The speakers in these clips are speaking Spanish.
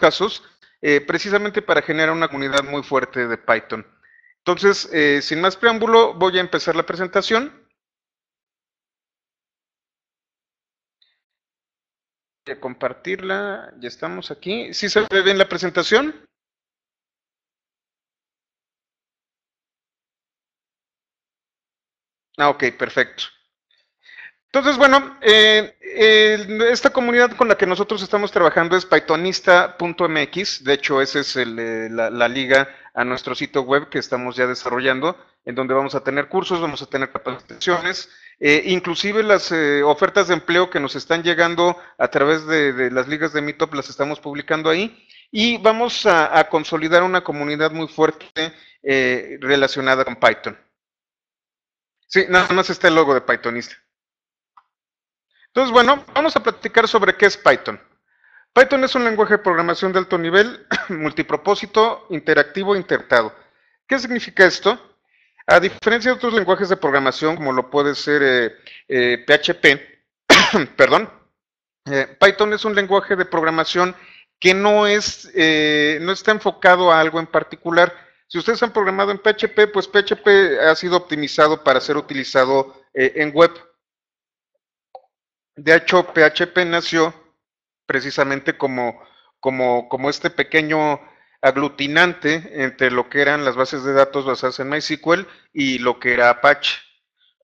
casos, eh, precisamente para generar una comunidad muy fuerte de Python. Entonces, eh, sin más preámbulo, voy a empezar la presentación. Voy a compartirla, ya estamos aquí. ¿Sí se ve bien la presentación? Ah, ok, perfecto. Entonces, bueno, eh, esta comunidad con la que nosotros estamos trabajando es pythonista.mx, de hecho esa es eh, la, liga a nuestro sitio web que estamos ya desarrollando, en donde vamos a tener cursos, vamos a tener capacitaciones, eh, inclusive las ofertas de empleo que nos están llegando a través de, las ligas de Meetup las estamos publicando ahí y vamos a, a consolidar una comunidad muy fuerte relacionada con Python. Sí, nada más está el logo de Pythonista. Entonces, bueno, vamos a platicar sobre qué es Python. Python es un lenguaje de programación de alto nivel, multipropósito, interactivo e interpretado. ¿Qué significa esto? A diferencia de otros lenguajes de programación, como lo puede ser PHP, eh, eh, perdón, eh, Python es un lenguaje de programación que no, es, no está enfocado a algo en particular. Si ustedes han programado en PHP, pues PHP ha sido optimizado para ser utilizado en web. De hecho, PHP nació precisamente como, este pequeño aglutinante entre lo que eran las bases de datos basadas en MySQL y lo que era Apache.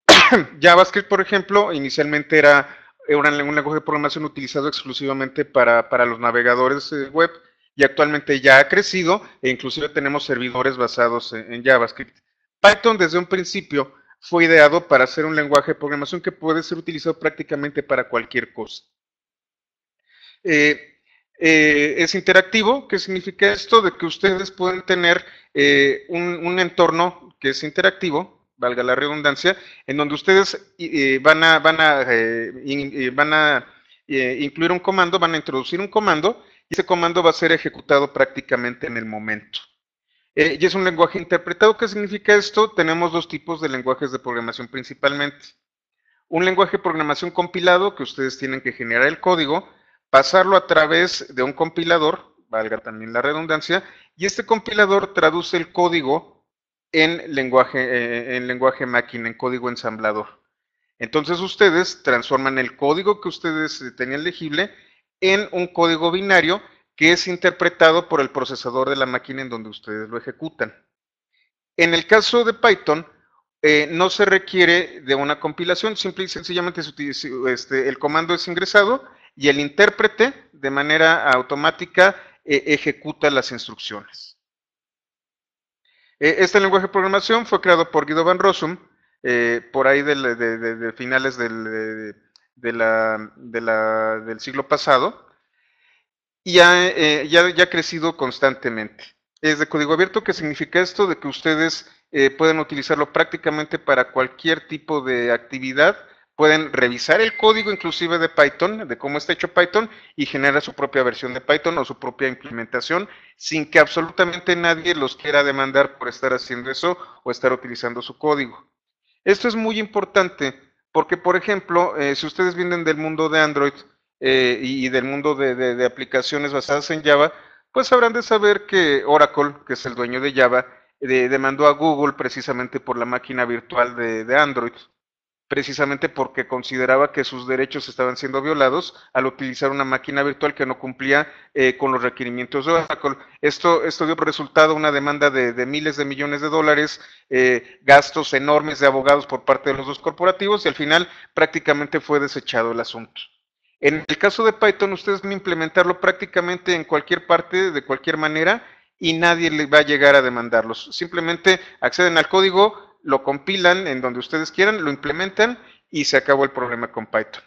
JavaScript, por ejemplo, inicialmente era, un lenguaje de programación utilizado exclusivamente para, los navegadores eh, web y actualmente ya ha crecido e inclusive tenemos servidores basados en JavaScript. Python desde un principio fue ideado para hacer un lenguaje de programación que puede ser utilizado prácticamente para cualquier cosa. Eh, eh, es interactivo. ¿Qué significa esto? De que ustedes pueden tener eh, un, entorno que es interactivo, valga la redundancia, en donde ustedes van a incluir un comando, van a introducir un comando y ese comando va a ser ejecutado prácticamente en el momento. Eh, y es un lenguaje interpretado. ¿Qué significa esto? Tenemos dos tipos de lenguajes de programación principalmente. Un lenguaje de programación compilado, que ustedes tienen que generar el código, pasarlo a través de un compilador, valga también la redundancia, y este compilador traduce el código en lenguaje, eh, en lenguaje máquina, en código ensamblador. Entonces ustedes transforman el código que ustedes eh, tenían legible en un código binario que es interpretado por el procesador de la máquina en donde ustedes lo ejecutan. En el caso de Python, eh, no se requiere de una compilación, simple y sencillamente este, el comando es ingresado y el intérprete de manera automática e, ejecuta las instrucciones. E, este lenguaje de programación fue creado por Guido Van Rossum eh, por ahí de, finales del siglo pasado y eh, ya, ya ha crecido constantemente. Es de código abierto, ¿qué significa esto? De que ustedes eh, pueden utilizarlo prácticamente para cualquier tipo de actividad. Pueden revisar el código inclusive de Python, de cómo está hecho Python, y generar su propia versión de Python o su propia implementación sin que absolutamente nadie los quiera demandar por estar haciendo eso o estar utilizando su código. Esto es muy importante porque, por ejemplo, eh, si ustedes vienen del mundo de Android, eh, y, del mundo de, aplicaciones basadas en Java, pues habrán de saber que Oracle, que es el dueño de Java, demandó a Google precisamente por la máquina virtual de, Android, precisamente porque consideraba que sus derechos estaban siendo violados al utilizar una máquina virtual que no cumplía eh, con los requerimientos de Oracle. Esto, esto dio por resultado una demanda de, miles de millones de dólares, eh, gastos enormes de abogados por parte de los dos corporativos y al final prácticamente fue desechado el asunto. En el caso de Python, ustedes pueden implementarlo prácticamente en cualquier parte, de cualquier manera, y nadie le va a llegar a demandarlos. Simplemente acceden al código, lo compilan en donde ustedes quieran, lo implementan y se acabó el problema con Python.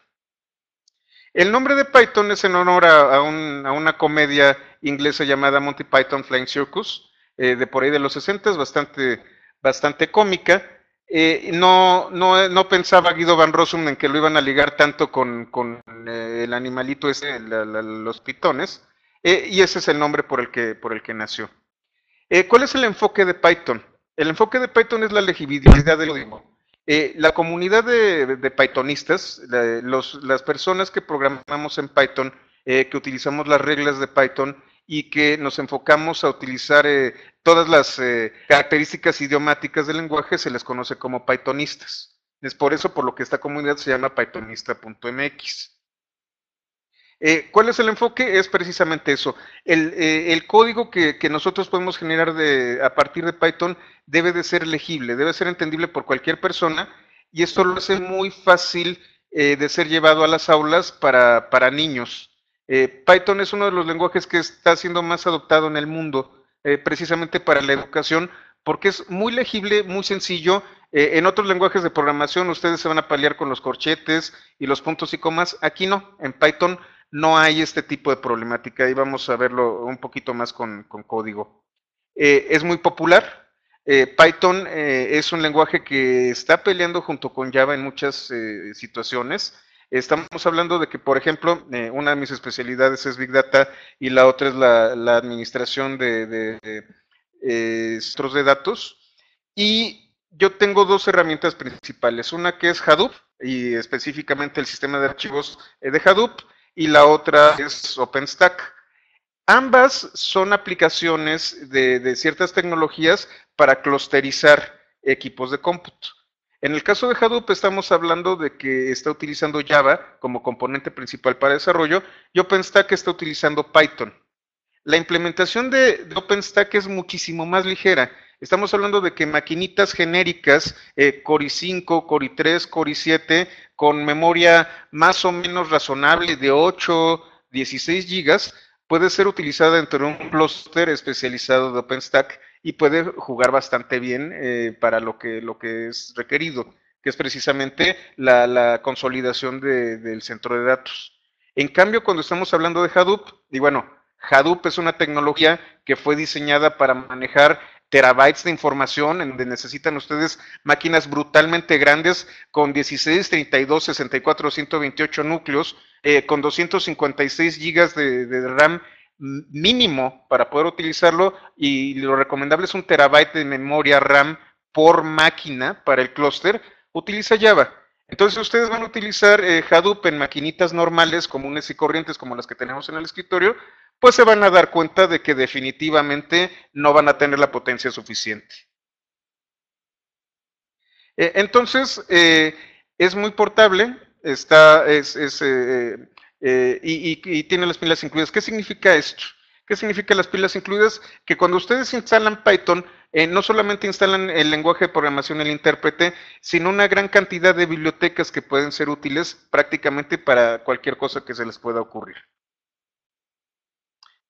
El nombre de Python es en honor a, una comedia inglesa llamada Monty Python Flying Circus, eh, de por ahí de los 60, bastante, bastante cómica. Eh, no, no, pensaba Guido Van Rossum en que lo iban a ligar tanto con, eh, el animalito ese, los pitones, eh, y ese es el nombre por el que, por el que nació. ¿Cuál es el enfoque de Python? El enfoque de Python es la legibilidad del código. la comunidad de, de Pythonistas, las personas que programamos en Python, que utilizamos las reglas de Python y que nos enfocamos a utilizar todas las eh, características idiomáticas del lenguaje se les conoce como Pythonistas. Es por eso por lo que esta comunidad se llama Pythonista.mx. Eh, ¿Cuál es el enfoque? Es precisamente eso. El, eh, código que, nosotros podemos generar a partir de Python debe de ser legible, debe ser entendible por cualquier persona y esto lo hace muy fácil de ser llevado a las aulas para, para niños. Python es uno de los lenguajes que está siendo más adoptado en el mundo eh, precisamente para la educación, porque es muy legible, muy sencillo. Eh, en otros lenguajes de programación ustedes se van a paliar con los corchetes y los puntos y comas. Aquí no, en Python no hay este tipo de problemática y vamos a verlo un poquito más con, código. Eh, es muy popular. Python es un lenguaje que está peleando junto con Java en muchas situaciones. Estamos hablando de que, por ejemplo, eh, una de mis especialidades es Big Data y la otra es la, administración de, eh, centros de datos. Y yo tengo dos herramientas principales, una que es Hadoop y específicamente el sistema de archivos eh, de Hadoop y la otra es OpenStack. Ambas son aplicaciones de, de ciertas tecnologías para clusterizar equipos de cómputo. En el caso de Hadoop estamos hablando de que está utilizando Java como componente principal para desarrollo y OpenStack está utilizando Python. La implementación de, OpenStack es muchísimo más ligera. Estamos hablando de que maquinitas genéricas, eh, Core i 5, i 3, Core i 7, con memoria más o menos razonable de 8, 16 GB, puede ser utilizada dentro de un clúster especializado de OpenStack y puede jugar bastante bien eh, para lo que, lo que es requerido, que es precisamente la, consolidación del centro de datos. En cambio, cuando estamos hablando de Hadoop, y bueno, Hadoop es una tecnología que fue diseñada para manejar terabytes de información, en donde necesitan ustedes máquinas brutalmente grandes con 16, 32, 64, 128 núcleos, eh, con 256 gigas de RAM mínimo para poder utilizarlo y lo recomendable es un terabyte de memoria RAM por máquina para el clúster, utiliza Java. Entonces ustedes van a utilizar eh, Hadoop en maquinitas normales, comunes y corrientes como las que tenemos en el escritorio, pues se van a dar cuenta de que definitivamente no van a tener la potencia suficiente. Eh, entonces, eh, es muy portable, está, es, es eh, y, tiene las pilas incluidas. ¿Qué significa esto? ¿Qué significa las pilas incluidas? Que cuando ustedes instalan Python, eh, no solamente instalan el lenguaje de programación, el intérprete, sino una gran cantidad de bibliotecas que pueden ser útiles prácticamente para cualquier cosa que se les pueda ocurrir.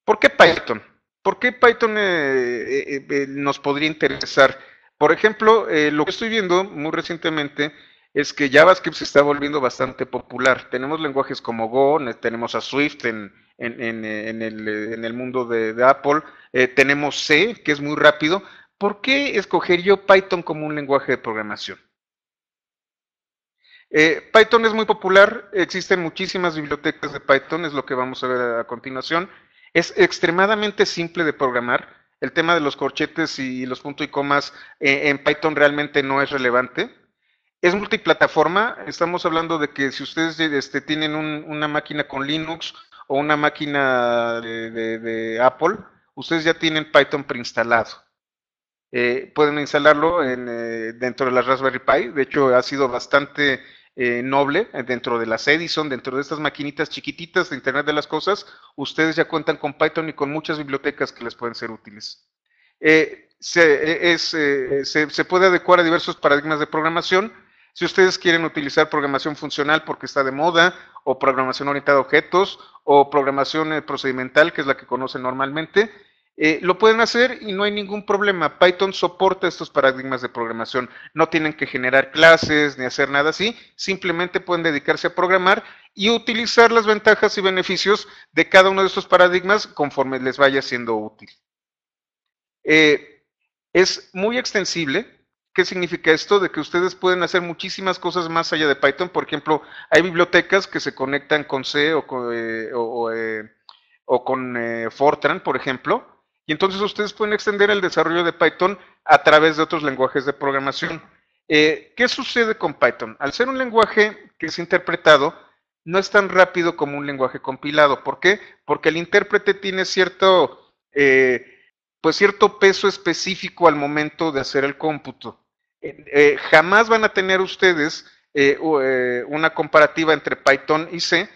¿Por qué Python? ¿Por qué Python eh, nos podría interesar? Por ejemplo, lo que estoy viendo muy recientemente es que JavaScript se está volviendo bastante popular. Tenemos lenguajes como Go, tenemos a Swift en, en, eh, eh, el, mundo de, Apple, eh, tenemos C, que es muy rápido. ¿Por qué escoger yo Python como un lenguaje de programación? Python es muy popular, existen muchísimas bibliotecas de Python, es lo que vamos a ver a continuación. Es extremadamente simple de programar. El tema de los corchetes y los puntos y comas en Python realmente no es relevante. Es multiplataforma, estamos hablando de que si ustedes este, tienen una máquina con Linux o una máquina de, Apple, ustedes ya tienen Python preinstalado. Eh, pueden instalarlo en, eh, dentro de la Raspberry Pi, de hecho ha sido bastante eh, noble dentro de las Edison, dentro de estas maquinitas chiquititas de Internet de las Cosas, ustedes ya cuentan con Python y con muchas bibliotecas que les pueden ser útiles. se puede adecuar a diversos paradigmas de programación, si ustedes quieren utilizar programación funcional porque está de moda, o programación orientada a objetos, o programación eh, procedimental, que es la que conocen normalmente, eh, lo pueden hacer y no hay ningún problema. Python soporta estos paradigmas de programación. No tienen que generar clases ni hacer nada así. Simplemente pueden dedicarse a programar y utilizar las ventajas y beneficios de cada uno de estos paradigmas conforme les vaya siendo útil. Eh, es muy extensible. ¿Qué significa esto? De que ustedes pueden hacer muchísimas cosas más allá de Python. Por ejemplo, hay bibliotecas que se conectan con C o eh, eh, con, eh, Fortran, por ejemplo. Y entonces ustedes pueden extender el desarrollo de Python a través de otros lenguajes de programación. ¿Qué sucede con Python? Al ser un lenguaje que es interpretado, no es tan rápido como un lenguaje compilado. ¿Por qué? Porque el intérprete tiene cierto, pues cierto peso específico al momento de hacer el cómputo. Eh, jamás van a tener ustedes eh, eh, una comparativa entre Python y C.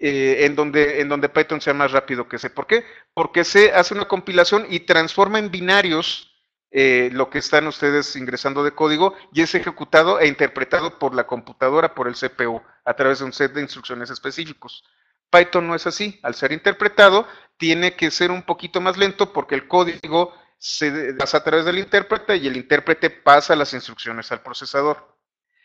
en, donde, en donde Python sea más rápido que C. ¿Por qué? Porque C hace una compilación y transforma en binarios lo que están ustedes ingresando de código y es ejecutado e interpretado por la computadora, por el CPU, a través de un set de instrucciones específicos. Python no es así. Al ser interpretado, tiene que ser un poquito más lento porque el código se pasa a través del intérprete y el intérprete pasa las instrucciones al procesador.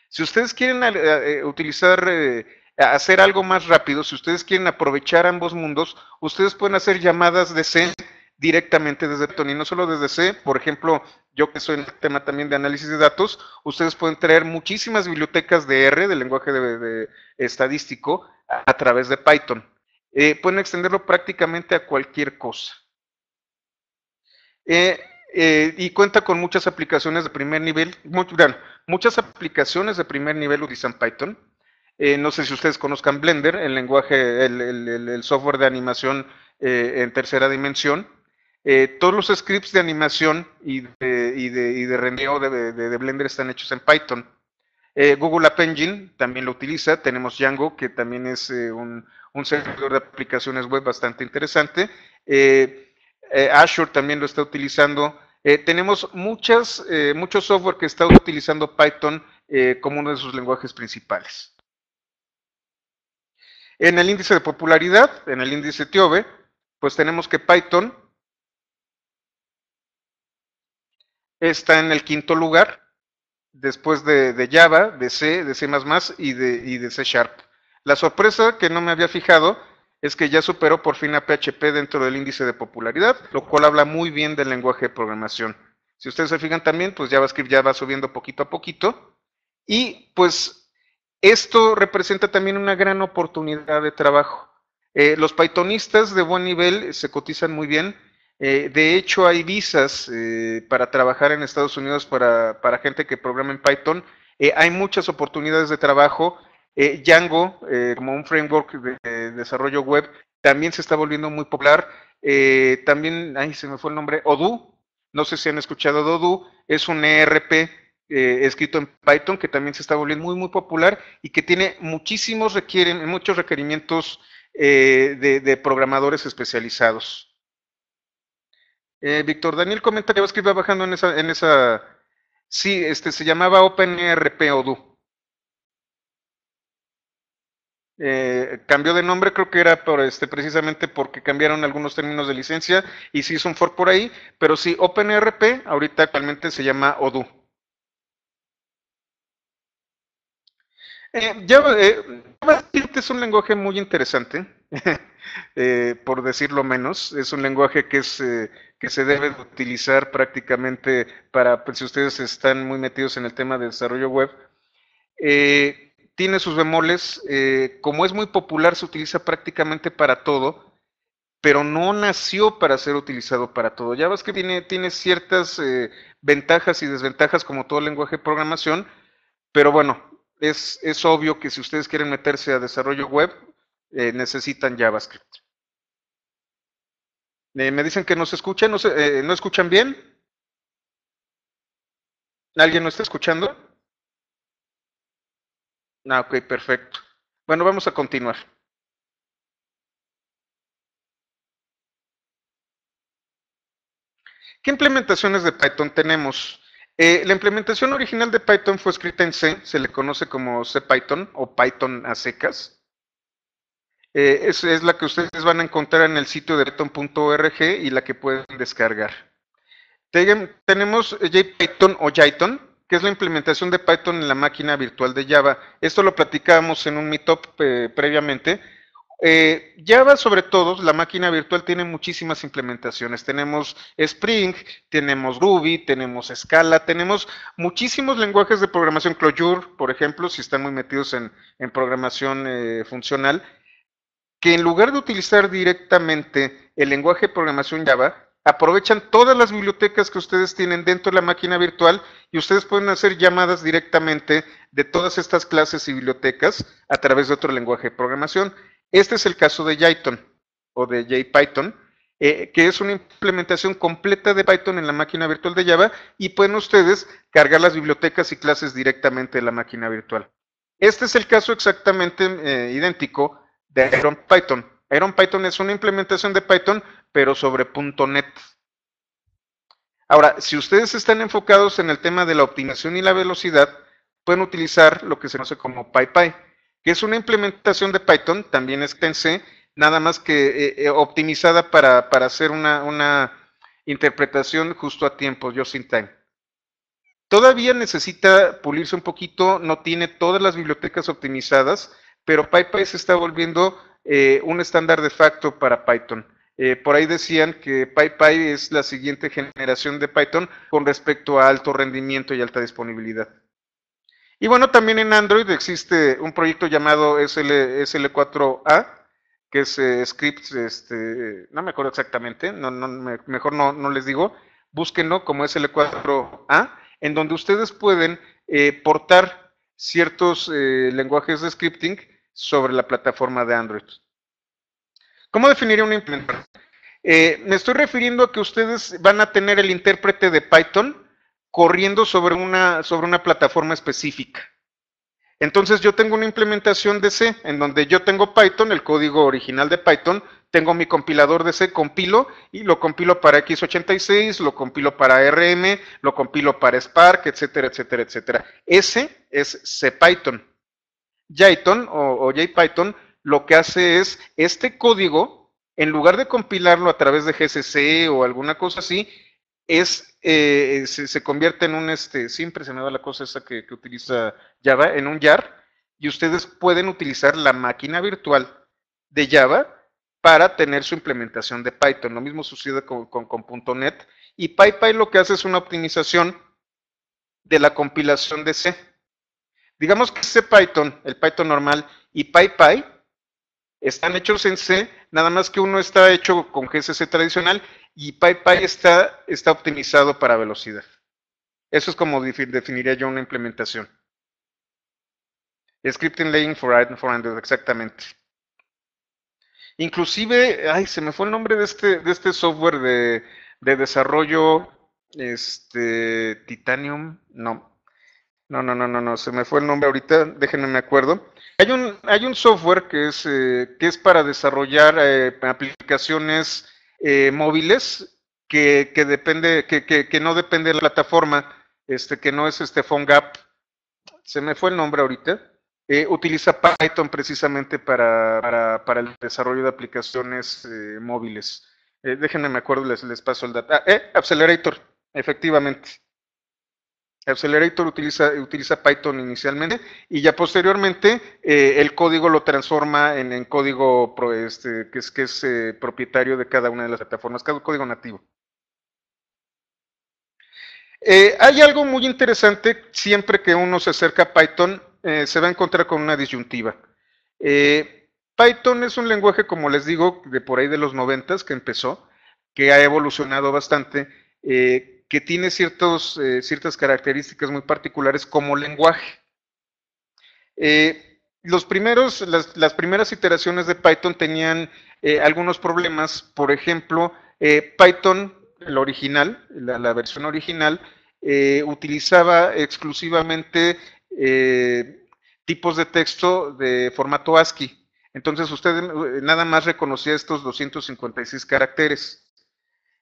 Si ustedes quieren eh, eh, utilizar, eh, hacer algo más rápido, si ustedes quieren aprovechar ambos mundos, ustedes pueden hacer llamadas de C directamente desde Python y no solo desde C. Por ejemplo, yo que soy en el tema también de análisis de datos, ustedes pueden traer muchísimas bibliotecas de R, del lenguaje estadístico, a, través de Python. pueden extenderlo prácticamente a cualquier cosa. Eh, eh, y cuenta con muchas aplicaciones de primer nivel, muchas aplicaciones de primer nivel utilizan Python. Eh, no sé si ustedes conozcan Blender, el lenguaje, el, software de animación en tercera dimensión. todos los scripts de animación y de, y de, rendeo de, Blender están hechos en Python. Google App Engine también lo utiliza. Tenemos Django, que también es un, servidor de aplicaciones web bastante interesante. Eh, Azure también lo está utilizando. Eh, tenemos muchas, eh, software que está utilizando Python como uno de sus lenguajes principales. En el índice de popularidad, en el índice TIOBE, pues tenemos que Python está en el quinto lugar, después de, Java, de C, de C++ y de, y de C Sharp. La sorpresa que no me había fijado es que ya superó por fin a PHP dentro del índice de popularidad, lo cual habla muy bien del lenguaje de programación. Si ustedes se fijan también, pues JavaScript ya va subiendo poquito a poquito y pues esto representa también una gran oportunidad de trabajo. Eh, los Pythonistas de buen nivel se cotizan muy bien. Eh, de hecho, hay visas eh, para trabajar en Estados Unidos para, para gente que programa en Python. hay muchas oportunidades de trabajo eh, Django, eh, como un framework de, desarrollo web, también se está volviendo muy popular. Eh, también, ahí se me fue el nombre, Odoo. No sé si han escuchado de Odoo. Es un ERP escrito en Python que también se está volviendo muy, muy popular y que tiene muchísimos muchos requerimientos de, programadores especializados. Víctor Daniel comenta que iba bajando en esa, en esa. Sí, este se llamaba OpenERP Odoo. Eh, cambió de nombre, creo que era este, precisamente porque cambiaron algunos términos de licencia y se hizo un fork por ahí, pero sí, OpenRP ahorita actualmente se llama Odoo. Eh, eh, es un lenguaje muy interesante, por decirlo menos. Es un lenguaje que, que se debe utilizar prácticamente para, pues, si ustedes están muy metidos en el tema de desarrollo web tiene sus bemoles, eh, como es muy popular, se utiliza prácticamente para todo, pero no nació para ser utilizado para todo. JavaScript tiene, tiene ciertas eh, ventajas y desventajas como todo lenguaje de programación, pero bueno, es, obvio que si ustedes quieren meterse a desarrollo web, eh, necesitan JavaScript. me dicen que no se escuchan, no, se, ¿no escuchan bien? ¿Alguien no está escuchando? Ah, ok, perfecto. Bueno, vamos a continuar. ¿Qué implementaciones de Python tenemos? Eh, la implementación original de Python fue escrita en C, se le conoce como CPython o Python a secas. Eh, es, es, la que ustedes van a encontrar en el sitio de python.org y la que pueden descargar. Tenemos JPython o Jython, que es la implementación de Python en la máquina virtual de Java. Esto lo platicábamos en un meetup eh, previamente. Eh, Java, sobre todo, la máquina virtual tiene muchísimas implementaciones. Tenemos Spring, tenemos Ruby, tenemos Scala, tenemos muchísimos lenguajes de programación, Clojure, por ejemplo, si están muy metidos en, programación eh, funcional, que en lugar de utilizar directamente el lenguaje de programación Java, aprovechan todas las bibliotecas que ustedes tienen dentro de la máquina virtual y ustedes pueden hacer llamadas directamente de todas estas clases y bibliotecas a través de otro lenguaje de programación. Este es el caso de Jython o de JPython, eh, que es una implementación completa de Python en la máquina virtual de Java y pueden ustedes cargar las bibliotecas y clases directamente de la máquina virtual. Este es el caso exactamente eh, idéntico de Python. IronPython Python es una implementación de Python, pero sobre .NET. Ahora, si ustedes están enfocados en el tema de la optimización y la velocidad, pueden utilizar lo que se conoce como PyPy, que es una implementación de Python, también está nada más que eh, eh, optimizada para, hacer una, una, interpretación justo a tiempo, just in time. Todavía necesita pulirse un poquito, no tiene todas las bibliotecas optimizadas, pero PyPy se está volviendo eh, un estándar de facto para Python. Eh, por ahí decían que PyPy es la siguiente generación de Python con respecto a alto rendimiento y alta disponibilidad. Y bueno, también en Android existe un proyecto llamado SL, 4 a que es script, eh, scripts, este, no me acuerdo exactamente, no, mejor no, no, les digo, búsquenlo como SL4A, en donde ustedes pueden portar ciertos lenguajes de scripting sobre la plataforma de Android. ¿Cómo definiría una implementación? Eh, me estoy refiriendo a que ustedes van a tener el intérprete de Python corriendo sobre una, sobre una plataforma específica. Entonces yo tengo una implementación de C en donde yo tengo Python, el código original de Python, tengo mi compilador de C, compilo y lo compilo para x86, lo compilo para RM, lo compilo para Spark, etcétera, etcétera, etcétera. Ese es C Python. Jython o, JPython lo que hace es este código, en lugar de compilarlo a través de GCC o alguna cosa así, es, eh, se, convierte en un, este, siempre se me da la cosa esa que, utiliza Java, en un YAR, y ustedes pueden utilizar la máquina virtual de Java para tener su implementación de Python. Lo mismo sucede con, con, con .NET. Y PyPy lo que hace es una optimización de la compilación de C. Digamos que este Python, el Python normal, y PyPy están hechos en C, nada más que uno está hecho con GCC tradicional y PyPy está, está optimizado para velocidad. Eso es como definiría yo una implementación. Scripting Laying for Android, exactamente. Inclusive, ay, se me fue el nombre de este, de este software de, de desarrollo, este, Titanium, no, no, no, no, no, no, se me fue el nombre ahorita, déjenme me acuerdo. Hay un, hay un software que es, eh, que es para desarrollar eh, aplicaciones eh, móviles que, que depende, que, que, no depende de la plataforma, este, que no es este PhoneGap. Se me fue el nombre ahorita. utiliza Python precisamente para, para, el desarrollo de aplicaciones móviles. déjenme me acuerdo, les, les paso el dato. Ah, Accelerator, efectivamente. Accelerator utiliza, utiliza Python inicialmente y ya posteriormente eh, el código lo transforma en, código este, que es, eh, propietario de cada una de las plataformas, cada código nativo. Eh, hay algo muy interesante, siempre que uno se acerca a Python, se va a encontrar con una disyuntiva. Python es un lenguaje, como les digo, de por ahí de los noventas que empezó, que ha evolucionado bastante que tiene eh, ciertas características muy particulares como lenguaje. Eh, los primeros, las, primeras iteraciones de Python tenían eh, algunos problemas, por ejemplo, Python, el original, la, la versión original, utilizaba exclusivamente tipos de texto de formato ASCII. Entonces usted nada más reconocía estos 256 caracteres.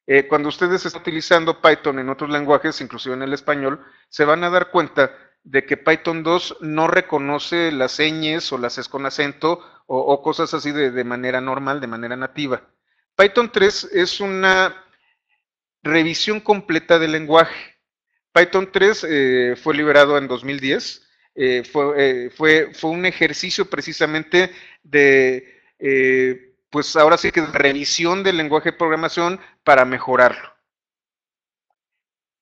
Eh, cuando ustedes están utilizando Python en otros lenguajes, inclusive en el español, se van a dar cuenta de que Python 2 no reconoce las señas o las es con acento o, cosas así de, manera normal, de manera nativa. Python 3 es una revisión completa del lenguaje. Python 3 eh, fue liberado en 2010, eh, fue, fue, fue, un ejercicio precisamente de pues ahora sí que revisión del lenguaje de programación para mejorarlo.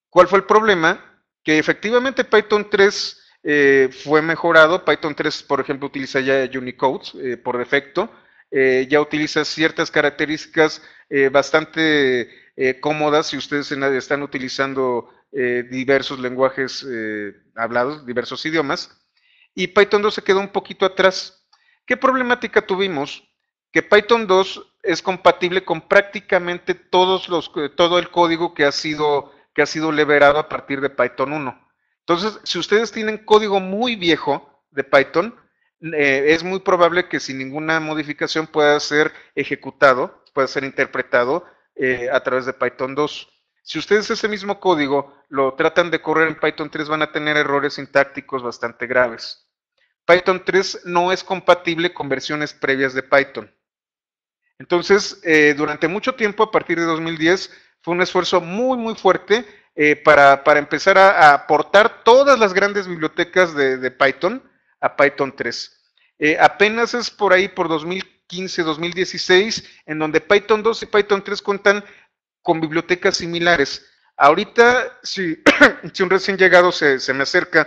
¿Cuál fue el problema? Que efectivamente Python 3 eh, fue mejorado. Python 3, por ejemplo, utiliza ya Unicode eh, por defecto. Eh, ya utiliza ciertas características bastante cómodas si ustedes están utilizando diversos lenguajes hablados, diversos idiomas. Y Python 2 se quedó un poquito atrás. ¿Qué problemática tuvimos? que Python 2 es compatible con prácticamente todos los, todo el código que ha, sido, que ha sido liberado a partir de Python 1. Entonces, si ustedes tienen código muy viejo de Python, eh, es muy probable que sin ninguna modificación pueda ser ejecutado, pueda ser interpretado eh, a través de Python 2. Si ustedes ese mismo código lo tratan de correr en Python 3, van a tener errores sintácticos bastante graves. Python 3 no es compatible con versiones previas de Python. Entonces, eh, durante mucho tiempo, a partir de 2010, fue un esfuerzo muy, muy fuerte eh, para, empezar a, aportar todas las grandes bibliotecas de, Python a Python 3. Eh, apenas es por ahí, por 2015, 2016, en donde Python 2 y Python 3 cuentan con bibliotecas similares. Ahorita, si, si un recién llegado se, se me acerca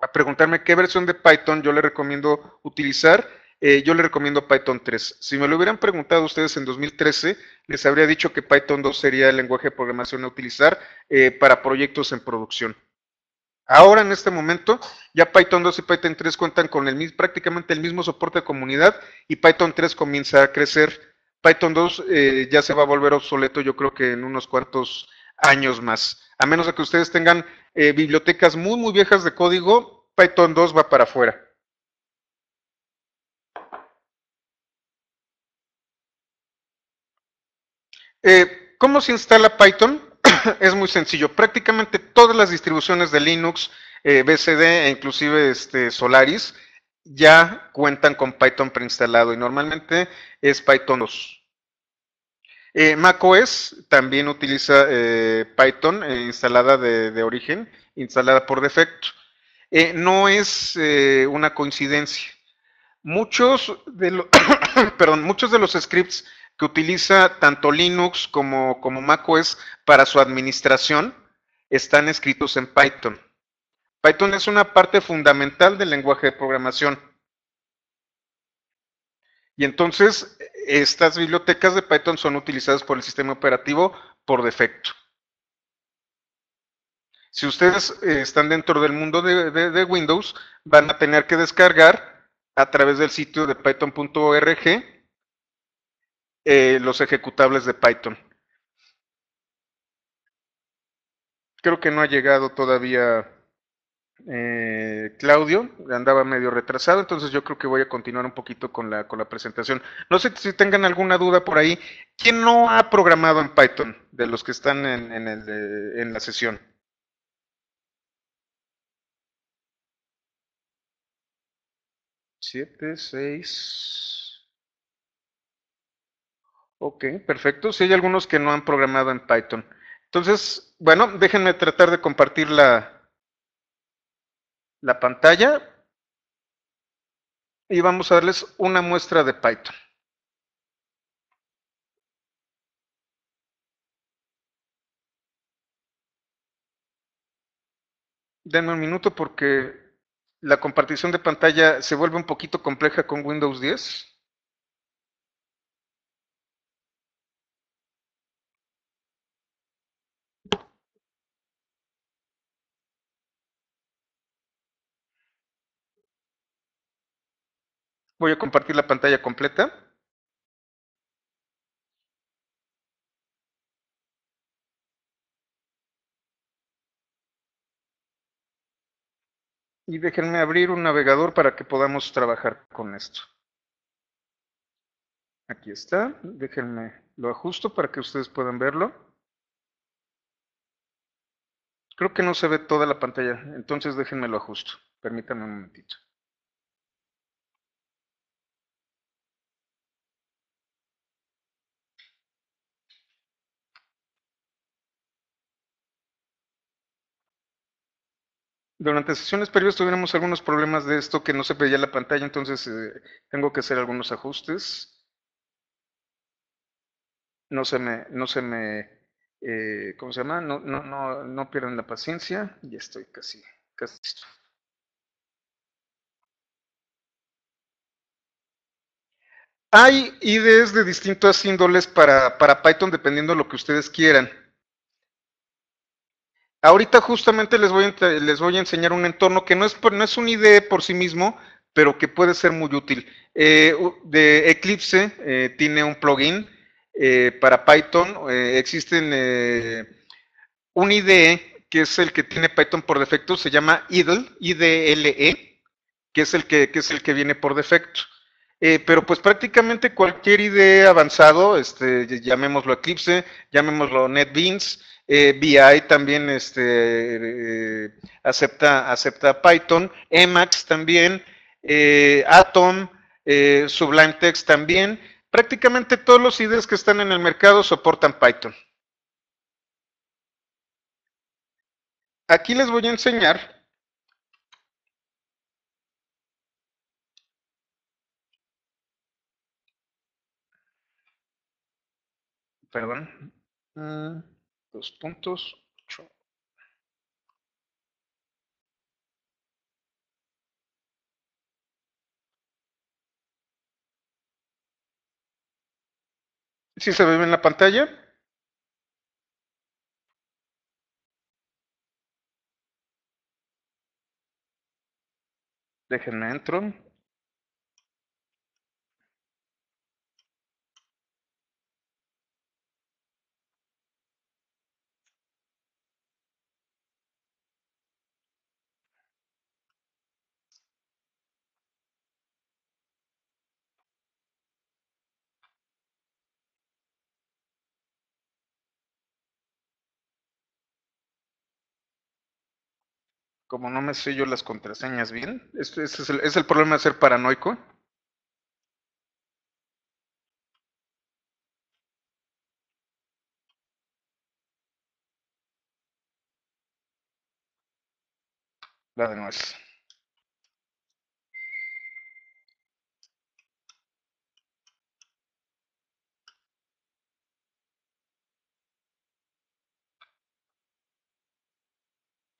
a preguntarme qué versión de Python yo le recomiendo utilizar, eh, yo le recomiendo Python 3. Si me lo hubieran preguntado ustedes en 2013, les habría dicho que Python 2 sería el lenguaje de programación a utilizar eh, para proyectos en producción. Ahora, en este momento, ya Python 2 y Python 3 cuentan con el, prácticamente el mismo soporte de comunidad y Python 3 comienza a crecer. Python 2 eh, ya se va a volver obsoleto, yo creo que en unos cuantos años más. A menos de que ustedes tengan bibliotecas muy, muy viejas de código, Python 2 va para afuera. Eh, ¿Cómo se instala Python? es muy sencillo. Prácticamente todas las distribuciones de Linux, eh, BCD e inclusive este, Solaris ya cuentan con Python preinstalado y normalmente es Python 2. Mac eh, macOS también utiliza Python instalada de, origen, instalada por defecto. no es una coincidencia. Muchos de, lo, perdón, muchos de los scripts que utiliza tanto Linux como, como macOS para su administración están escritos en Python. Python es una parte fundamental del lenguaje de programación. Y entonces, estas bibliotecas de Python son utilizadas por el sistema operativo por defecto. Si ustedes eh, están dentro del mundo de, de Windows, van a tener que descargar a través del sitio de python.org eh, los ejecutables de Python. Creo que no ha llegado todavía eh, Claudio, andaba medio retrasado, entonces yo creo que voy a continuar un poquito con la, con la presentación. No sé si tengan alguna duda por ahí. ¿Quién no ha programado en Python de los que están en, en la sesión? Siete, seis, Ok, perfecto. si hay algunos que no han programado en Python. Entonces, bueno, déjenme tratar de compartir la, la pantalla y vamos a darles una muestra de Python. Denme un minuto porque la compartición de pantalla se vuelve un poquito compleja con Windows 10. Voy a compartir la pantalla completa. Y déjenme abrir un navegador para que podamos trabajar con esto. Aquí está. Déjenme lo ajusto para que ustedes puedan verlo. Creo que no se ve toda la pantalla, entonces déjenme lo ajusto. Permítanme un momentito. Durante sesiones previas tuvimos algunos problemas de esto que no se veía la pantalla, entonces eh, tengo que hacer algunos ajustes. No se me, no se me, eh, ¿cómo se llama? No, no, no, pierdan la paciencia. Ya estoy casi, casi listo. Hay ideas de distintos índoles para, para Python dependiendo de lo que ustedes quieran. Ahorita justamente les voy, a, les voy a enseñar un entorno que no es, no es un IDE por sí mismo, pero que puede ser muy útil. Eh, de Eclipse eh, tiene un plugin eh, para Python. existen un IDE que es el que tiene Python por defecto, se llama IDLE, IDLE, que es el que, es el que viene por defecto. pero pues prácticamente cualquier IDE avanzado, este, llamémoslo Eclipse, llamémoslo NetBeans, BI eh, también este, eh, acepta, acepta Python, Emacs también, eh, Atom, Sublime Text también. Prácticamente todos los IDEs que están en el mercado soportan Python. Aquí les voy a enseñar Perdón. Mm. Dos puntos. Ocho. ¿Sí se ve en la pantalla? Déjenme entro. como no me sé yo las contraseñas bien, es, el, problema de ser paranoico. La de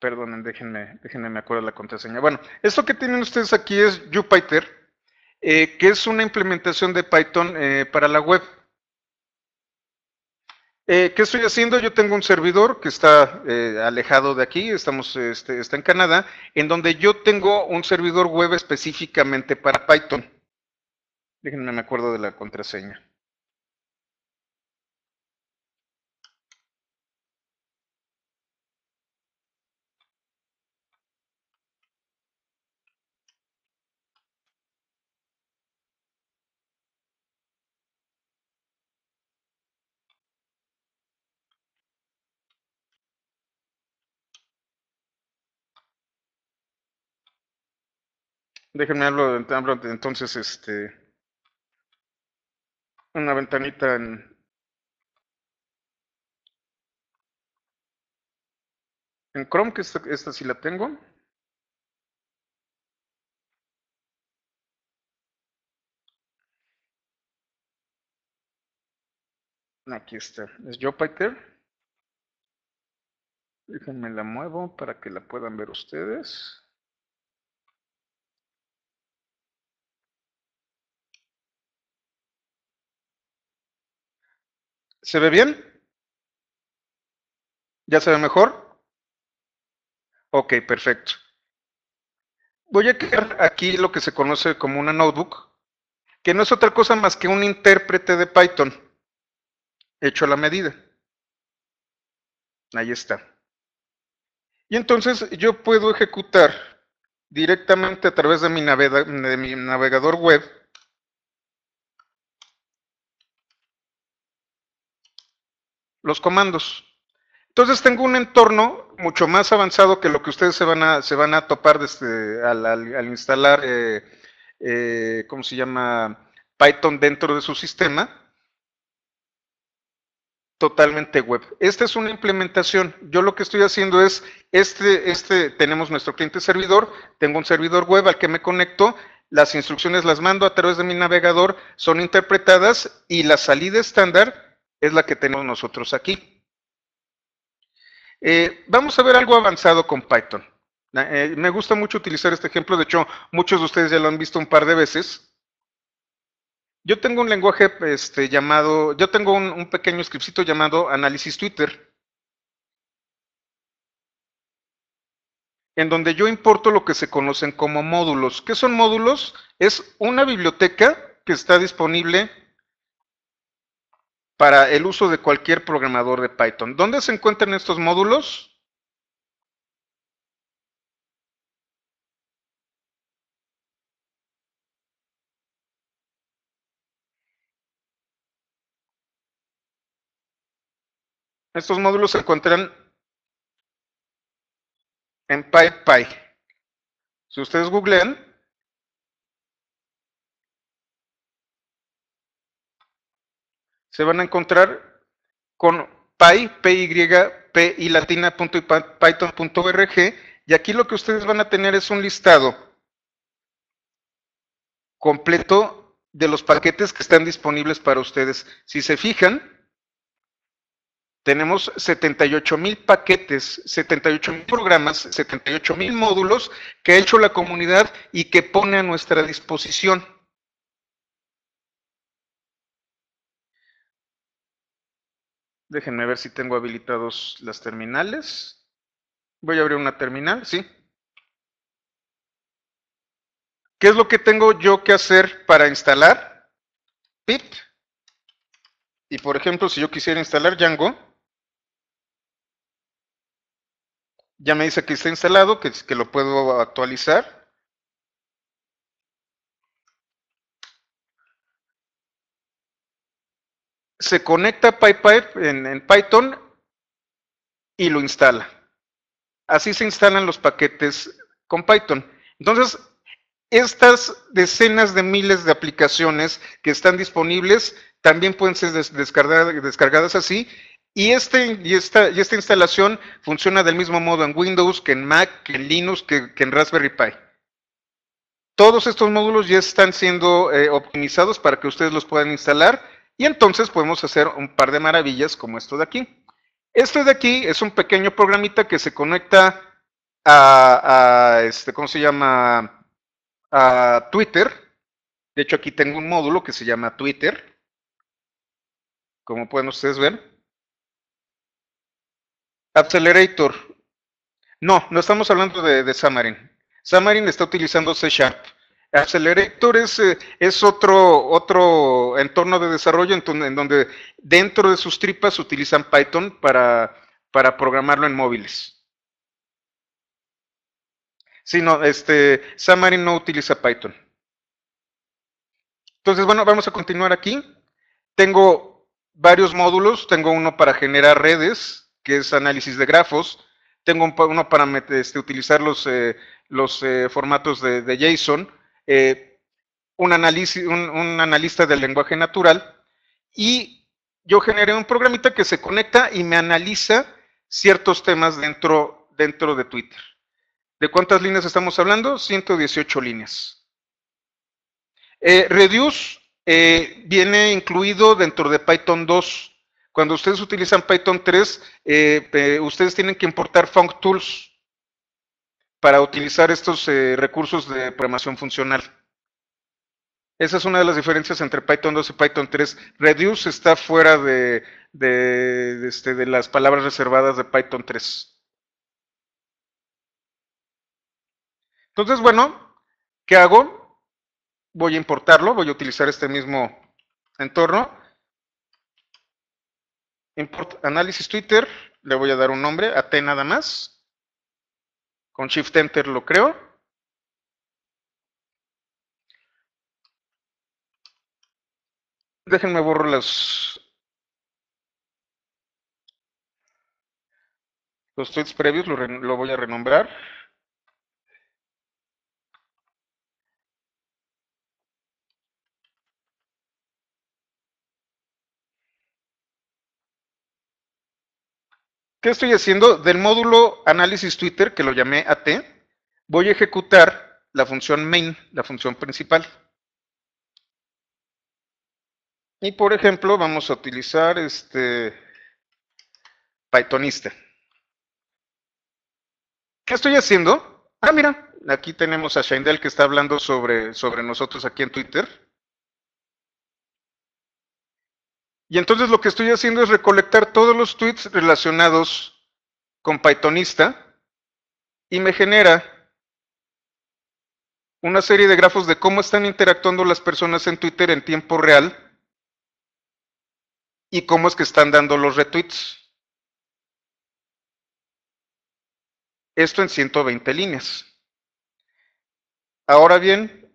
Perdonen, déjenme, déjenme, me acuerdo la contraseña. Bueno, esto que tienen ustedes aquí es Jupyter, eh, que es una implementación de Python eh, para la web. Eh, ¿Qué estoy haciendo? Yo tengo un servidor que está alejado de aquí, estamos, este, está en Canadá, en donde yo tengo un servidor web específicamente para Python. Déjenme, me acuerdo de la contraseña. Déjenme hablar de, entonces este una ventanita en en Chrome que esta, sí la tengo. Aquí está, es Jopiter. Déjenme la muevo para que la puedan ver ustedes. ¿Se ve bien? ¿Ya se ve mejor? Ok, perfecto. Voy a crear aquí lo que se conoce como una notebook, que no es otra cosa más que un intérprete de Python hecho a la medida. Ahí está. Y entonces yo puedo ejecutar directamente a través de mi, de mi navegador web los comandos. Entonces tengo un entorno mucho más avanzado que lo que ustedes se van a, se van a topar desde, al, instalar, eh, eh, ¿cómo se llama? Python dentro de su sistema. Totalmente web. Esta es una implementación. Yo lo que estoy haciendo es, este, este, tenemos nuestro cliente servidor, tengo un servidor web al que me conecto, las instrucciones las mando a través de mi navegador, son interpretadas y la salida estándar es la que tenemos nosotros aquí. Eh, vamos a ver algo avanzado con Python. Eh, me gusta mucho utilizar este ejemplo, de hecho, muchos de ustedes ya lo han visto un par de veces. Yo tengo un lenguaje este, llamado, yo tengo un, pequeño scriptcito llamado análisis Twitter, en donde yo importo lo que se conocen como módulos. ¿Qué son módulos? Es una biblioteca que está disponible para el uso de cualquier programador de Python. ¿Dónde se encuentran estos módulos? Estos módulos se encuentran en PyPy. Si ustedes googlean, se van a encontrar con py, py, p y latina y aquí lo que ustedes van a tener es un listado completo de los paquetes que están disponibles para ustedes. Si se fijan, tenemos 78 mil paquetes, 78 mil programas, 78 mil módulos que ha hecho la comunidad y que pone a nuestra disposición. Déjenme ver si tengo habilitados las terminales. Voy a abrir una terminal, sí. ¿Qué es lo que tengo yo que hacer para instalar? Pip. Y por ejemplo, si yo quisiera instalar Django, ya me dice que está instalado, que, que lo puedo actualizar. se conecta a PyPipe en, Python y lo instala. Así se instalan los paquetes con Python. Entonces, estas decenas de miles de aplicaciones que están disponibles también pueden ser descargadas, así. Y, este, y, esta, y, esta, instalación funciona del mismo modo en Windows, que en Mac, que en Linux, que, en Raspberry Pi. Todos estos módulos ya están siendo eh, optimizados para que ustedes los puedan instalar y entonces podemos hacer un par de maravillas como esto de aquí. Esto de aquí es un pequeño programita que se conecta a, este, ¿cómo se llama? A Twitter. De hecho, aquí tengo un módulo que se llama Twitter. Como pueden ustedes ver. Accelerator. No, no estamos hablando de, de Xamarin. Xamarin está utilizando C Sharp. Accelerator eh, es, otro, otro entorno de desarrollo en, donde dentro de sus tripas utilizan Python para, para programarlo en móviles. Sí, no, este, Xamarin no utiliza Python. Entonces, bueno, vamos a continuar aquí. Tengo varios módulos. Tengo uno para generar redes, que es análisis de grafos. Tengo uno para este, utilizar los, eh, los eh, formatos de JSON eh, un, analista del lenguaje natural, y yo generé un programita que se conecta y me analiza ciertos temas dentro, dentro de Twitter. ¿De cuántas líneas estamos hablando? 118 líneas. Eh, Reduce eh, viene incluido dentro de Python 2. Cuando ustedes utilizan Python 3, ustedes tienen que importar functools. Tools para utilizar estos eh, recursos de programación funcional. Esa es una de las diferencias entre Python 2 y Python 3. Reduce está fuera de, este, de las palabras reservadas de Python 3. Entonces, bueno, ¿qué hago? Voy a importarlo, voy a utilizar este mismo entorno. Import análisis Twitter, le voy a dar un nombre, AT nada más. Con Shift Enter lo creo. Déjenme borro los, los tweets previos, lo, lo voy a renombrar. ¿Qué estoy haciendo? Del módulo análisis Twitter, que lo llamé AT, voy a ejecutar la función main, la función principal. Y por ejemplo, vamos a utilizar este Pythonista. ¿Qué estoy haciendo? Ah, mira, aquí tenemos a Shindel que está hablando sobre, sobre nosotros aquí en Twitter. Y entonces lo que estoy haciendo es recolectar todos los tweets relacionados con Pythonista y me genera una serie de grafos de cómo están interactuando las personas en Twitter en tiempo real y cómo es que están dando los retweets. Esto en 120 líneas. Ahora bien,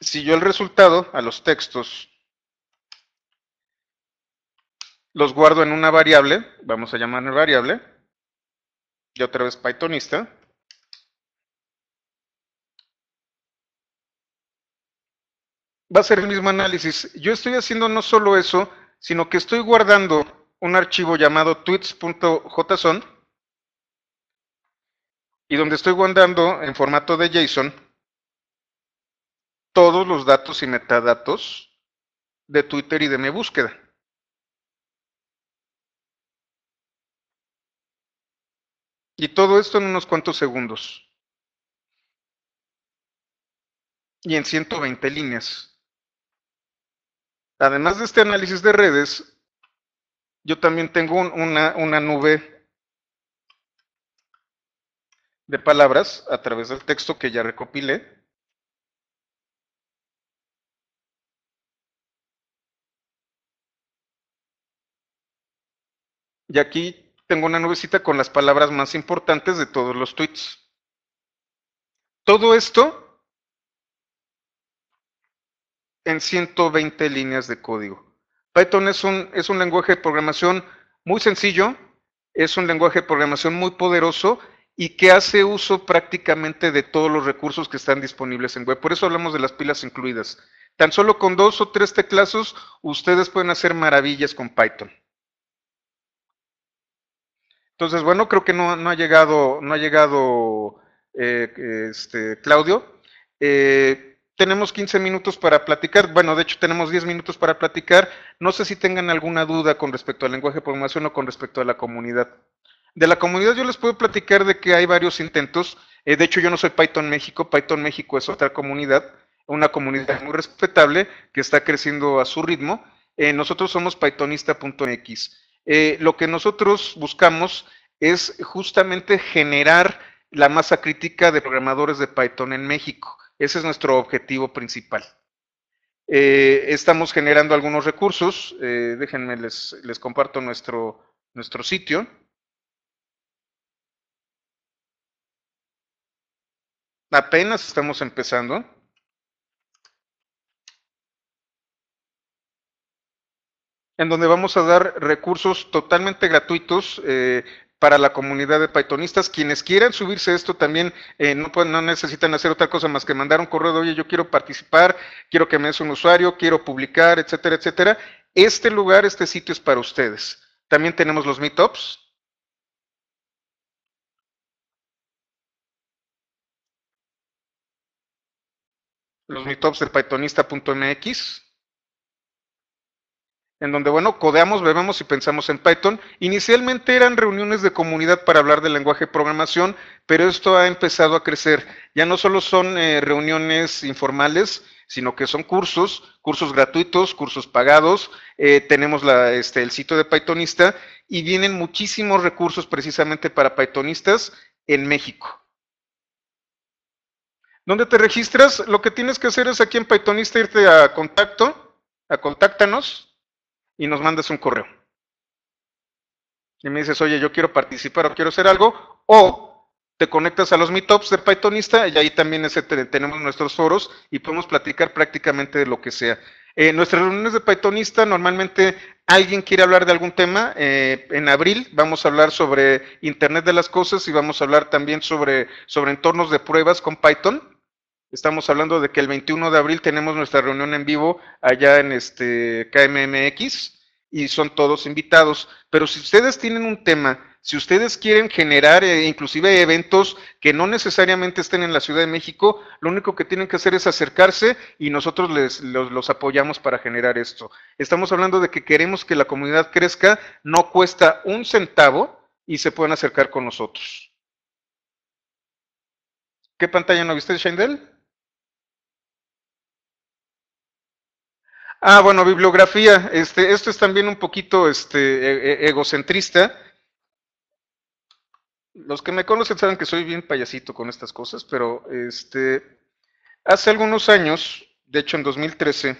si yo el resultado a los textos los guardo en una variable, vamos a llamar variable, y otra vez Pythonista. Va a ser el mismo análisis. Yo estoy haciendo no solo eso, sino que estoy guardando un archivo llamado tweets.json y donde estoy guardando en formato de JSON todos los datos y metadatos de Twitter y de mi búsqueda. Y todo esto en unos cuantos segundos. Y en 120 líneas. Además de este análisis de redes, yo también tengo una, una nube de palabras a través del texto que ya recopilé. Y aquí tengo una nubecita con las palabras más importantes de todos los tweets. Todo esto en 120 líneas de código. Python es un, es un lenguaje de programación muy sencillo, es un lenguaje de programación muy poderoso y que hace uso prácticamente de todos los recursos que están disponibles en web. Por eso hablamos de las pilas incluidas. Tan solo con dos o tres teclazos, ustedes pueden hacer maravillas con Python. Entonces, bueno, creo que no, ha llegado, no ha llegado eh, este, Claudio. Eh, tenemos 15 minutos para platicar. Bueno, de hecho, tenemos 10 minutos para platicar. No sé si tengan alguna duda con respecto al lenguaje de programación o con respecto a la comunidad. De la comunidad yo les puedo platicar de que hay varios intentos. Eh, de hecho, yo no soy Python México. Python México es otra comunidad, una comunidad muy respetable que está creciendo a su ritmo. nosotros somos pythonista.mx. Eh, lo que nosotros buscamos es justamente generar la masa crítica de programadores de Python en México. Ese es nuestro objetivo principal. Eh, estamos generando algunos recursos. Eh, déjenme, les, les comparto nuestro, nuestro sitio. Apenas estamos empezando. en donde vamos a dar recursos totalmente gratuitos eh, para la comunidad de Pythonistas. Quienes quieran subirse esto también eh, no, no necesitan hacer otra cosa más que mandar un correo de, oye, yo quiero participar, quiero que me des un usuario, quiero publicar, etcétera, etcétera. Este lugar, este sitio es para ustedes. También tenemos los meetups. Los meetups de pythonista.mx en donde, bueno, codeamos, bebemos y pensamos en Python. Inicialmente eran reuniones de comunidad para hablar del lenguaje de programación, pero esto ha empezado a crecer. Ya no solo son eh, reuniones informales, sino que son cursos, cursos gratuitos, cursos pagados. Eh, tenemos este, el sitio de Pythonista y vienen muchísimos recursos precisamente para Pythonistas en México. ¿Dónde te registras? Lo que tienes que hacer es aquí en Pythonista irte a contacto, a contáctanos, y nos mandas un correo. Y me dices, oye, yo quiero participar o quiero hacer algo, o te conectas a los meetups de Pythonista y ahí también tenemos nuestros foros y podemos platicar prácticamente de lo que sea. En eh, nuestras reuniones de Pythonista, normalmente alguien quiere hablar de algún tema. Eh, en abril vamos a hablar sobre Internet de las Cosas y vamos a hablar también sobre, sobre entornos de pruebas con Python. Estamos hablando de que el 21 de abril tenemos nuestra reunión en vivo allá en este KMMX y son todos invitados. Pero si ustedes tienen un tema, si ustedes quieren generar eh, inclusive eventos que no necesariamente estén en la Ciudad de México, lo único que tienen que hacer es acercarse y nosotros los, apoyamos para generar esto. Estamos hablando de que queremos que la comunidad crezca, no cuesta un centavo y se pueden acercar con nosotros. ¿Qué pantalla no viste, Shindel? Ah, bueno, bibliografía. Este, esto es también un poquito este, e, e, egocentrista. Los que me conocen saben que soy bien payasito con estas cosas, pero este, hace algunos años, de hecho en 2013,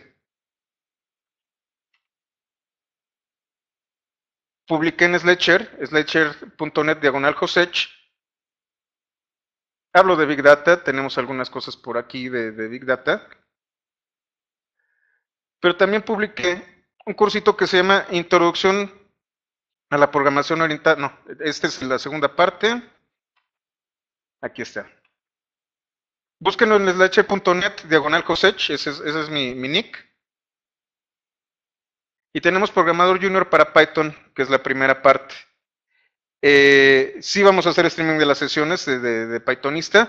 publiqué en Sledger, sledger.net diagonal Josech. Hablo de Big Data, tenemos algunas cosas por aquí de, de Big Data pero también publiqué un cursito que se llama Introducción a la Programación Orientada. No, esta es la segunda parte. Aquí está. Búsquenlo en slash.net, diagonal cosech, ese es, mi, nick. Y tenemos programador junior para Python, que es la primera parte. Eh, sí vamos a hacer streaming de las sesiones de Pythonista.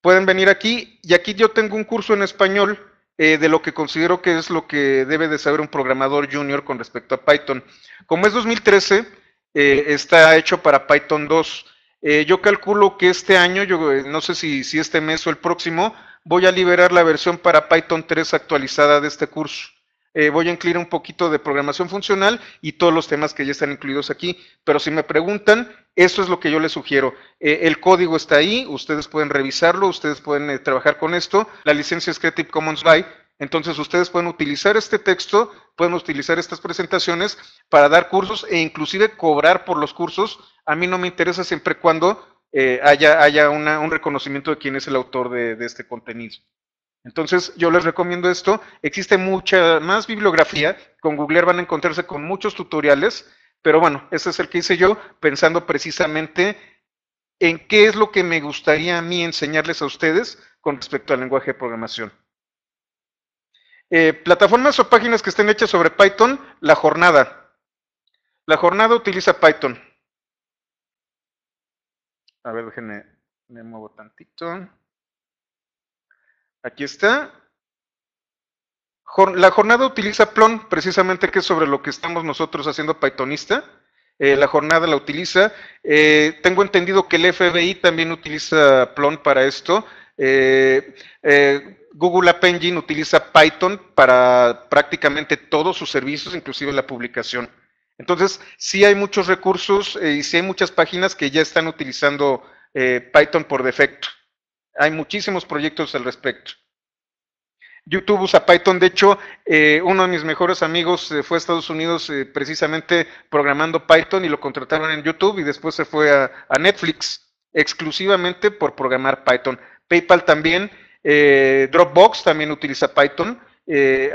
Pueden venir aquí y aquí yo tengo un curso en español eh, de lo que considero que es lo que debe de saber un programador junior con respecto a Python. Como es 2013, eh, está hecho para Python 2. Eh, yo calculo que este año, yo no sé si este mes o el próximo, voy a liberar la versión para Python 3 actualizada de este curso. Eh, voy a incluir un poquito de programación funcional y todos los temas que ya están incluidos aquí. Pero si me preguntan, eso es lo que yo les sugiero. Eh, el código está ahí, ustedes pueden revisarlo, ustedes pueden eh, trabajar con esto. La licencia es Creative Commons by. Entonces ustedes pueden utilizar este texto, pueden utilizar estas presentaciones para dar cursos e inclusive cobrar por los cursos. A mí no me interesa siempre cuando haya, un reconocimiento de quién es el autor de este contenido. Entonces, yo les recomiendo esto. Existe mucha más bibliografía. Con Google van a encontrarse con muchos tutoriales. Pero bueno, ese es el que hice yo pensando precisamente en qué es lo que me gustaría a mí enseñarles a ustedes con respecto al lenguaje de programación. Eh, plataformas o páginas que estén hechas sobre Python, la jornada. La jornada utiliza Python. A ver, déjenme, me muevo tantito. Aquí está. La jornada utiliza Plon, precisamente que es sobre lo que estamos nosotros haciendo Pythonista. Eh, la jornada la utiliza. Eh, tengo entendido que el FBI también utiliza Plon para esto. Eh, Google App Engine utiliza Python para prácticamente todos sus servicios, inclusive la publicación. Entonces, sí hay muchos recursos y sí hay muchas páginas que ya están utilizando Python por defecto. Hay muchísimos proyectos al respecto. YouTube usa Python. De hecho, eh, uno de mis mejores amigos eh, fue a Estados Unidos eh, precisamente programando Python y lo contrataron en YouTube y después se fue a, a Netflix exclusivamente por programar Python. PayPal también, Dropbox también utiliza Python.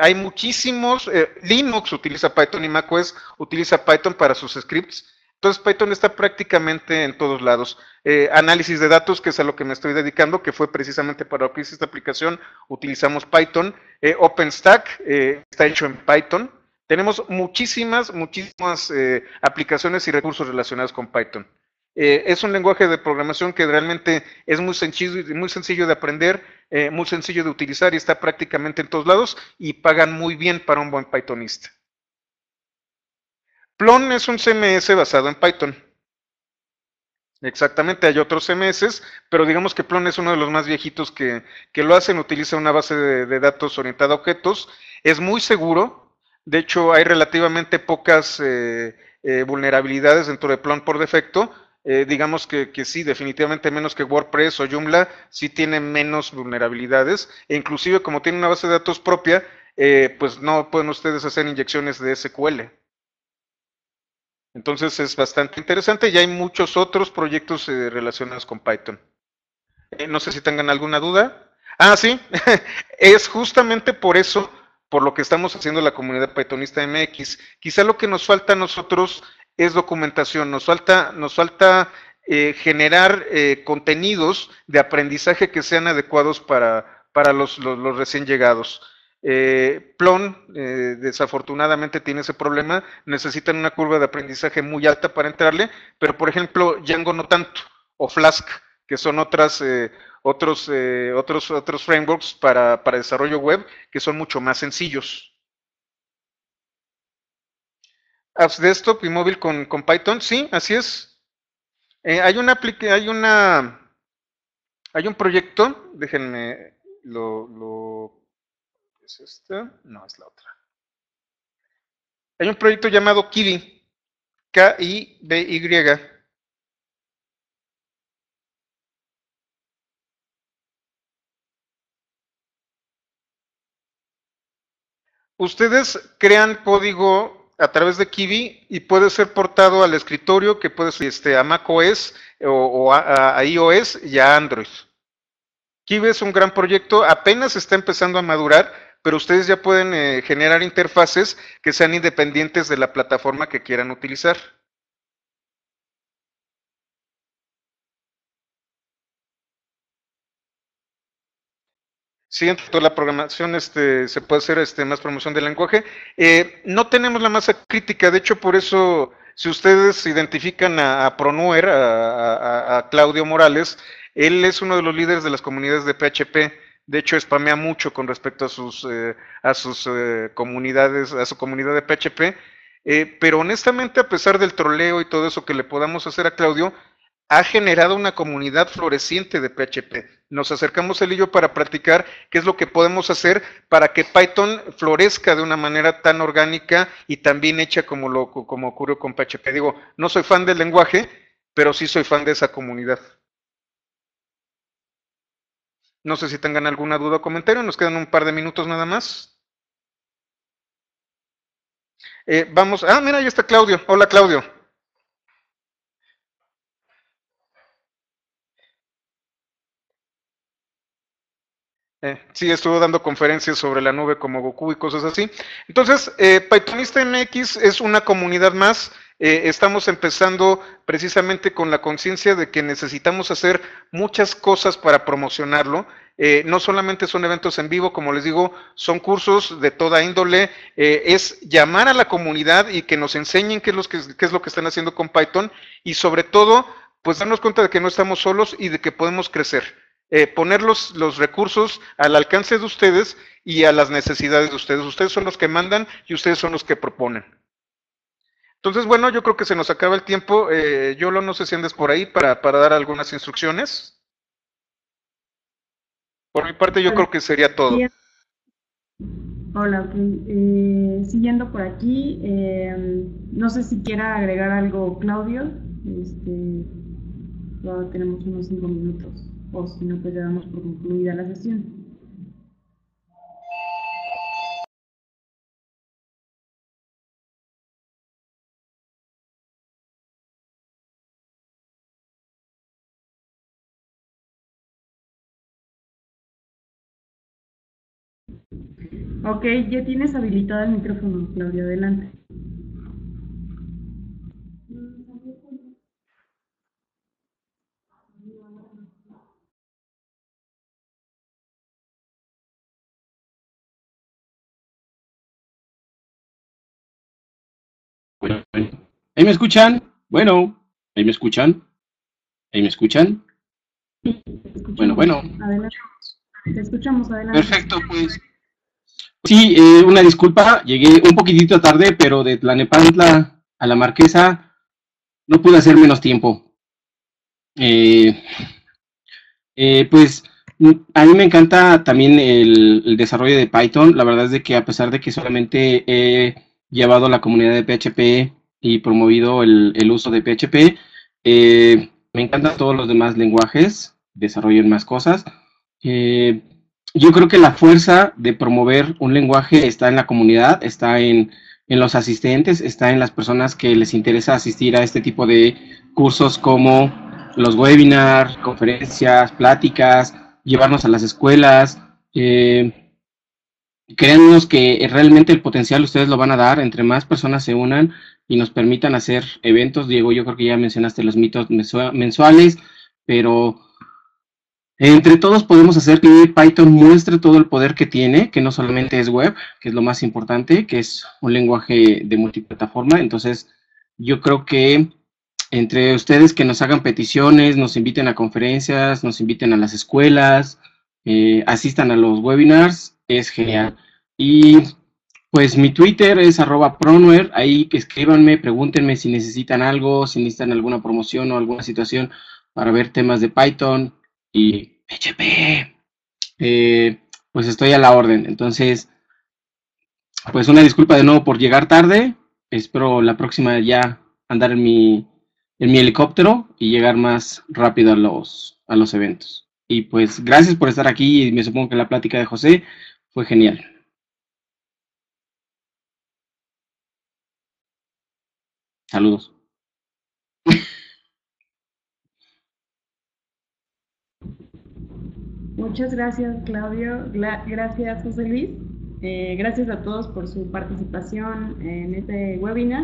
hay muchísimos, Linux utiliza Python y macOS utiliza Python para sus scripts. Entonces Python está prácticamente en todos lados. Eh, análisis de datos, que es a lo que me estoy dedicando, que fue precisamente para lo que esta aplicación, utilizamos Python. Eh, OpenStack eh, está hecho en Python. Tenemos muchísimas, muchísimas aplicaciones y recursos relacionados con Python. es un lenguaje de programación que realmente es muy sencillo, muy sencillo de aprender, muy sencillo de utilizar y está prácticamente en todos lados y pagan muy bien para un buen Pythonista. Plon es un CMS basado en Python. Exactamente, hay otros CMS, pero digamos que Plon es uno de los más viejitos que, lo hacen, utiliza una base de, datos orientada a objetos, es muy seguro, de hecho hay relativamente pocas eh, eh, vulnerabilidades dentro de Plon por defecto, eh, digamos que, que, sí, definitivamente menos que WordPress o Joomla, sí tiene menos vulnerabilidades, e inclusive como tiene una base de datos propia, pues no pueden ustedes hacer inyecciones de SQL. Entonces es bastante interesante y hay muchos otros proyectos eh, relacionados con Python. Eh, no sé si tengan alguna duda. Ah, sí, es justamente por eso por lo que estamos haciendo la comunidad Pythonista MX. Quizá lo que nos falta a nosotros es documentación, nos falta, nos falta eh, generar contenidos de aprendizaje que sean adecuados para, los recién llegados. Eh, Plon, eh, desafortunadamente, tiene ese problema. Necesitan una curva de aprendizaje muy alta para entrarle, pero por ejemplo, Django no tanto, o Flask, que son otras, eh, otros, otros, otros frameworks para, desarrollo web que son mucho más sencillos. Apps desktop y móvil con, Python, sí, así es. hay una hay una hay un proyecto, déjenme lo, lo esta, no es la otra. Hay un proyecto llamado Kiwi, K-I-B-Y. Ustedes crean código a través de Kiwi y puede ser portado al escritorio que puede ser este, a macOS o, o a, a iOS y a Android. Kiwi es un gran proyecto, apenas está empezando a madurar pero ustedes ya pueden eh, generar interfaces que sean independientes de la plataforma que quieran utilizar. Sí, toda la programación este, se puede hacer este, más promoción del lenguaje. Eh, no tenemos la masa crítica, de hecho, por eso, si ustedes identifican a, Pronuer, a Claudio Morales, él es uno de los líderes de las comunidades de PHP de hecho spamea mucho con respecto a sus, eh, a sus eh, comunidades, a su comunidad de PHP, eh, pero honestamente a pesar del troleo y todo eso que le podamos hacer a Claudio, ha generado una comunidad floreciente de PHP. Nos acercamos él y yo para practicar qué es lo que podemos hacer para que Python florezca de una manera tan orgánica y tan bien hecha como, lo, como ocurrió con PHP. Digo, no soy fan del lenguaje, pero sí soy fan de esa comunidad. No sé si tengan alguna duda o comentario, nos quedan un par de minutos nada más. Eh, vamos, ah, mira, ahí está Claudio. Hola, Claudio. Eh, sí, estuvo dando conferencias sobre la nube como Goku y cosas así. Entonces, eh, Pythonista MX es una comunidad más. Eh, estamos empezando precisamente con la conciencia de que necesitamos hacer muchas cosas para promocionarlo. Eh, no solamente son eventos en vivo, como les digo, son cursos de toda índole. es llamar a la comunidad y que nos enseñen qué es, lo que, qué es lo que están haciendo con Python y sobre todo, pues darnos cuenta de que no estamos solos y de que podemos crecer eh, poner los, recursos al alcance de ustedes y a las necesidades de ustedes. Ustedes son los que mandan y ustedes son los que proponen. Entonces, bueno, yo creo que se nos acaba el tiempo. Eh, Yolo, no sé si andes por ahí para, dar algunas instrucciones. Por mi parte, yo creo que sería todo. Hola, eh, siguiendo por aquí, eh, no sé si quiera agregar algo Claudio. Este, tenemos unos cinco minutos o si no, pues ya damos por concluida la sesión. Ok, ya tienes habilitado el micrófono, Claudia, adelante. me escuchan? Bueno, ¿ahí me escuchan? ¿Ahí me escuchan? bueno, bueno. Te escuchamos, adelante. Perfecto, pues. Sí, eh, una disculpa, llegué un poquitito tarde, pero de Tlanepantla a la Marquesa no pude hacer menos tiempo. Eh, eh, pues a mí me encanta también el, desarrollo de Python. La verdad es de que a pesar de que solamente he llevado la comunidad de PHP y promovido el, uso de PHP. Eh, me encantan todos los demás lenguajes, desarrollen más cosas. Eh, yo creo que la fuerza de promover un lenguaje está en la comunidad, está en, los asistentes, está en las personas que les interesa asistir a este tipo de cursos como los webinars, conferencias, pláticas, llevarnos a las escuelas. Eh, Creemos que realmente el potencial ustedes lo van a dar, entre más personas se unan y nos permitan hacer eventos. Diego, yo creo que ya mencionaste los mitos mensuales, pero entre todos podemos hacer que Python muestre todo el poder que tiene, que no solamente es web, que es lo más importante, que es un lenguaje de multiplataforma. Entonces, yo creo que entre ustedes que nos hagan peticiones, nos inviten a conferencias, nos inviten a las escuelas, eh, asistan a los webinars, es genial. Y pues mi Twitter es arroba pronware, ahí escríbanme, pregúntenme si necesitan algo, si necesitan alguna promoción o alguna situación para ver temas de Python y PHP. Eh, pues estoy a la orden. Entonces, pues una disculpa de nuevo por llegar tarde. Espero la próxima ya andar en mi, helicóptero y llegar más rápido a los, a los eventos. Y pues gracias por estar aquí y me supongo que la plática de José. Fue genial. Saludos. Muchas gracias, Claudio. Gracias, José Luis. Eh, gracias a todos por su participación en este webinar.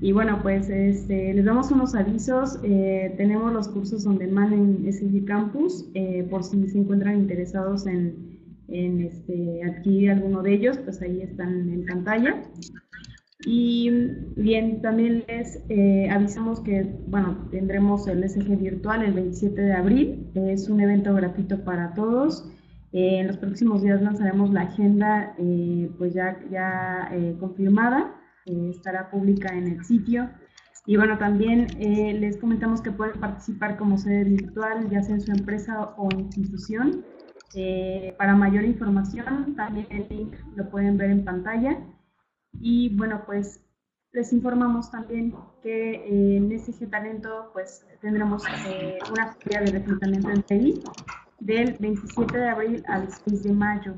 Y bueno, pues este, les damos unos avisos. Eh, tenemos los cursos donde demand en Campus, eh, por si se encuentran interesados en en este, adquirir alguno de ellos, pues ahí están en pantalla. Y bien, también les eh, avisamos que, bueno, tendremos el SG virtual el 27 de abril. Es un evento gratuito para todos. Eh, en los próximos días lanzaremos la agenda, eh, pues ya, ya confirmada. estará pública en el sitio. Y bueno, también les comentamos que pueden participar como sede virtual, ya sea en su empresa o institución. Eh, para mayor información, también el link lo pueden ver en pantalla. Y bueno, pues les informamos también que eh, en ese Talento pues, tendremos eh, una feria de reclutamiento en TI del 27 de abril al 6 de mayo.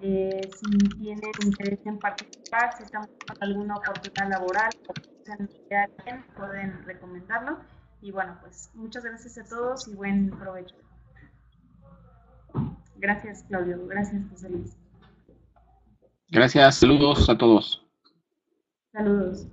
si tienen interés en participar, si están buscando alguna oportunidad laboral, pueden recomendarlo. Y bueno, pues muchas gracias a todos y buen provecho. Gracias, Claudio. Gracias, José Luis. Gracias, saludos a todos. Saludos.